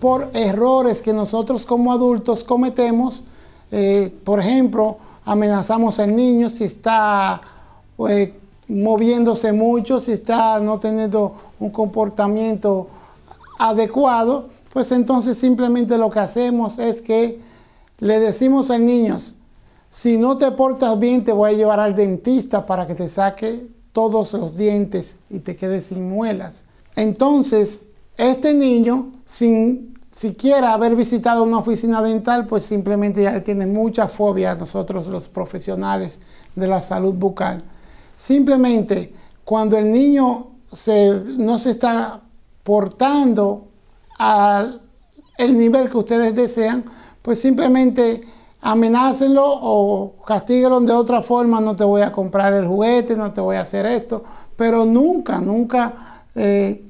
por errores que nosotros como adultos cometemos. Eh, por ejemplo, amenazamos al niño si está eh, moviéndose mucho, si está no teniendo un comportamiento adecuado, pues entonces simplemente lo que hacemos es que le decimos al niño, si no te portas bien, te voy a llevar al dentista para que te saque todos los dientes y te quedes sin muelas. Entonces, este niño, sin siquiera haber visitado una oficina dental, pues simplemente ya tiene mucha fobia a nosotros los profesionales de la salud bucal. Simplemente, cuando el niño no se está portando al el nivel que ustedes desean, pues simplemente amenácenlo o castíguenlo de otra forma, no te voy a comprar el juguete, no te voy a hacer esto, pero nunca, nunca eh,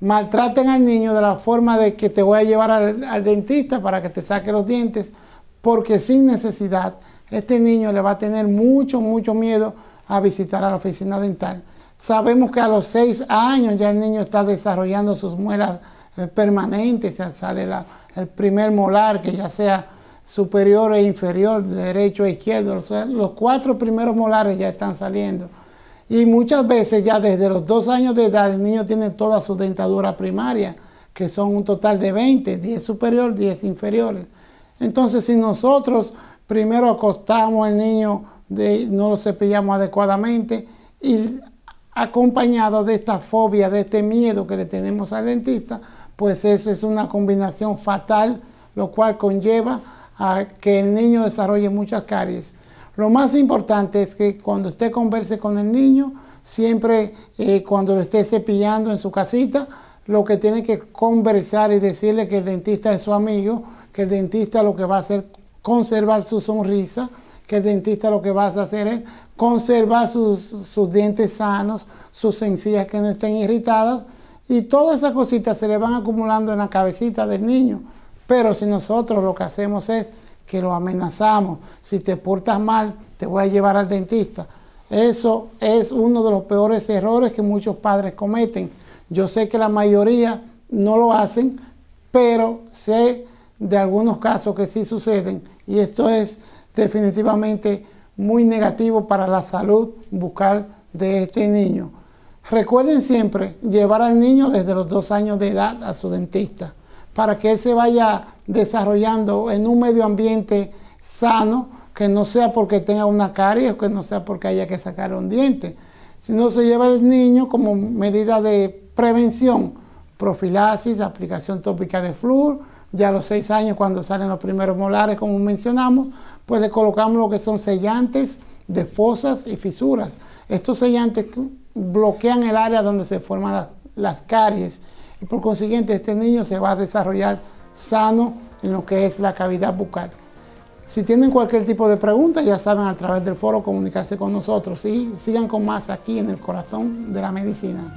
maltraten al niño de la forma de que te voy a llevar al, dentista para que te saque los dientes, porque sin necesidad este niño le va a tener mucho, mucho miedo a visitar a la oficina dental. Sabemos que a los seis años ya el niño está desarrollando sus muelas eh, permanentes, ya sale el primer molar que ya sea superior e inferior, derecho e izquierdo. los cuatro primeros molares ya están saliendo. Y muchas veces ya desde los dos años de edad el niño tiene toda su dentadura primaria, que son un total de 20, 10 superior, 10 inferiores. Entonces si nosotros primero acostamos al niño, no lo cepillamos adecuadamente y acompañado de esta fobia, de este miedo que le tenemos al dentista, pues eso es una combinación fatal, lo cual conlleva a que el niño desarrolle muchas caries. Lo más importante es que cuando usted converse con el niño, siempre eh, cuando lo esté cepillando en su casita, lo que tiene que conversar y decirle que el dentista es su amigo, que el dentista lo que va a hacer es conservar su sonrisa, que el dentista lo que va a hacer es conservar sus, sus dientes sanos, sus encías que no estén irritadas y todas esas cositas se le van acumulando en la cabecita del niño. Pero si nosotros lo que hacemos es que lo amenazamos, si te portas mal, te voy a llevar al dentista. Eso es uno de los peores errores que muchos padres cometen. Yo sé que la mayoría no lo hacen, pero sé de algunos casos que sí suceden y esto es definitivamente muy negativo para la salud bucal de este niño. Recuerden siempre llevar al niño desde los dos años de edad a su dentista para que él se vaya desarrollando en un medio ambiente sano, que no sea porque tenga una caries o que no sea porque haya que sacar un diente, Si no, se lleva el niño como medida de prevención, profilaxis, aplicación tópica de flúor, ya a los seis años cuando salen los primeros molares, como mencionamos, pues le colocamos lo que son sellantes de fosas y fisuras. Estos sellantes bloquean el área donde se forman las caries y por consiguiente este niño se va a desarrollar sano en lo que es la cavidad bucal. Si tienen cualquier tipo de pregunta, ya saben a través del foro comunicarse con nosotros y sigan con más aquí en el corazón de la medicina.